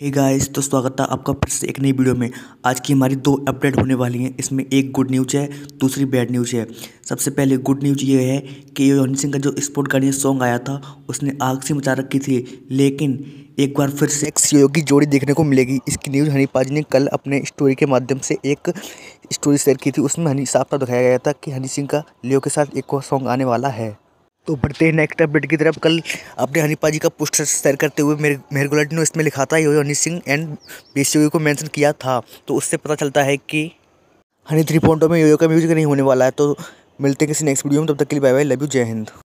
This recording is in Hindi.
हे गाइस तो स्वागत है आपका फिर से एक नई वीडियो में आज की हमारी दो अपडेट होने वाली हैं इसमें एक गुड न्यूज है दूसरी बैड न्यूज है सबसे पहले गुड न्यूज ये है कि रोहन सिंह का जो स्पोर्ट गाड़ी सॉन्ग आया था उसने आग से मचा रखी थी लेकिन एक बार फिर से एक सीओ e की जोड़ी देखने को मिलेगी इसकी न्यूज़ हनी पाजी ने कल अपने स्टोरी के माध्यम से एक स्टोरी शेयर की थी उसमें हनी साफ का दिखाया गया था कि हनी सिंह का लियो के साथ एक और सॉन्ग आने वाला है तो बढ़ते हैं नेक्स्ट अपडेट की तरफ कल अपने हनीपा जी का पोस्टर शेयर करते हुए मेरे मेहर गुलाटी ने इसमें लिखा था हनी सिंह एंड बी को मेंशन किया था तो उससे पता चलता है कि हनी थ्री पॉइंटों में योयो का म्यूजिक नहीं होने वाला है तो मिलते हैं किसी नेक्स्ट वीडियो में तब तक के लिए बाय बाय लव यू जय हिंद